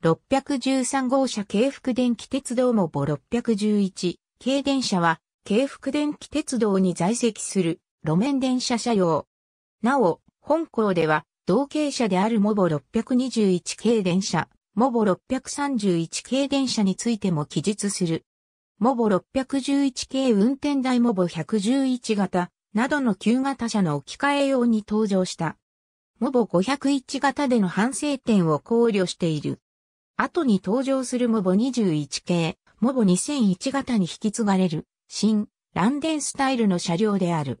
613号車京福電気鉄道もぼ611系電車は京福電気鉄道に在籍する路面電車車用。なお、本校では同系車であるモボ621系電車、モボ631系電車についても記述する。モボ611系運転台モボ111型などの旧型車の置き換え用に登場した。モボ501型での反省点を考慮している。後に登場するモボ21系、モボ2001型に引き継がれる、新、ランデンスタイルの車両である。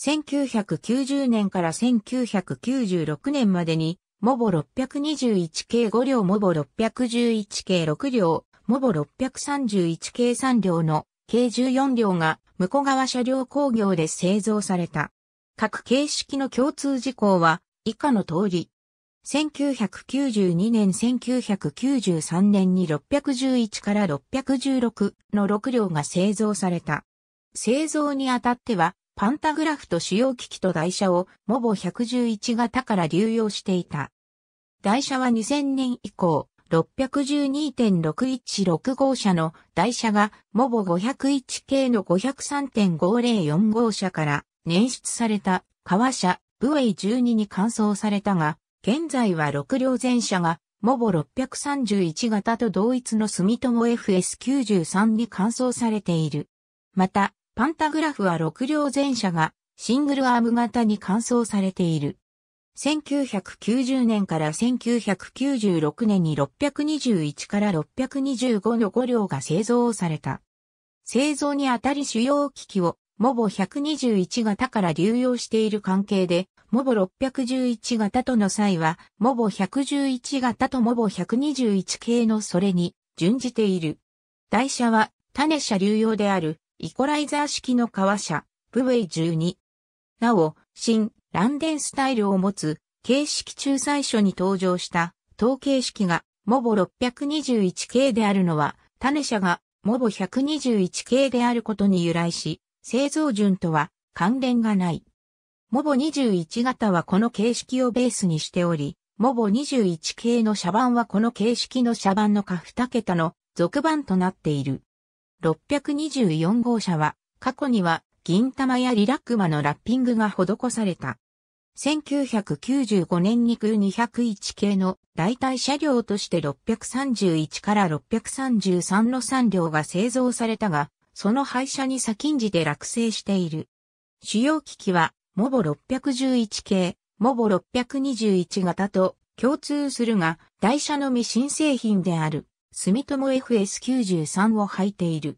1990年から1996年までに、モボ621系5両、モボ611系6両、モボ631系3両の計14両が向川車両工業で製造された。各形式の共通事項は以下の通り、1992年1993年に611から616の6両が製造された。製造にあたっては、パンタグラフと主要機器と台車をモボ111型から流用していた。台車は2000年以降、612.616号車の台車がモボ501系の5 0 3 5 0 4号車から捻出された革車ブウェイ12に換装されたが、現在は6両全車が、モボ631型と同一の住友 FS93 に換装されている。また、パンタグラフは6両全車がシングルアーム型に換装されている。1990年から1996年に621から625の5両が製造された。製造にあたり主要機器をモボ121型から流用している関係で、モボ611型との際は、モボ111型とモボ121系のそれに準じている。台車は、種車流用である、イコライザー式の革車、ブウェイ12。なお、新、ランデンスタイルを持つ、形式中最初に登場した、統計式が、モボ621系であるのは、種車が、モボ121系であることに由来し、製造順とは関連がない。モボ21型はこの形式をベースにしており、モボ21系の車番はこの形式の車番の下2桁の続番となっている。624号車は、過去には銀玉やリラックマのラッピングが施された。1995年に空201系の代替車両として631から633の3両が製造されたが、その廃車に先んじて落成している。主要機器はモボ611系、モボ621型と共通するが、台車のみ新製品である、住友 FS93 を履いている。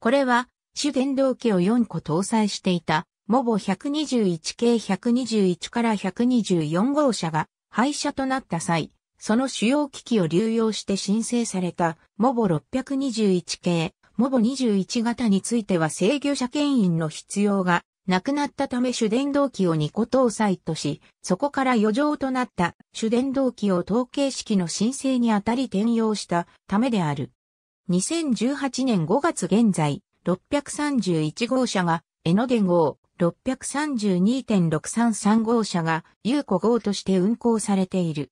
これは、主電動機を4個搭載していた、モボ121系121から124号車が廃車となった際、その主要機器を流用して申請された、モボ621系、モボ21型については制御車検員の必要が亡くなったため主電動機を2個搭載とし、そこから余剰となった主電動機を統計式の申請にあたり転用したためである。2018年5月現在、631号車が江ノ電号、632.633号車が有庫号として運行されている。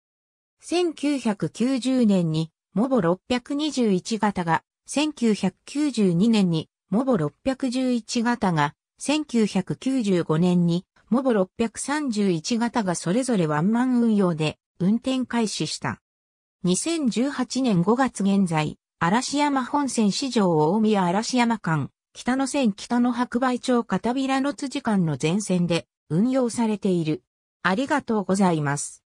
1990年にモボ621型が、1992年にモボ611型が1995年に、モボ631型がそれぞれワンマン運用で運転開始した。2018年5月現在、嵐山本線市場大宮嵐山間、北野線北野白梅町片平の辻間の全線で運用されている。ありがとうございます。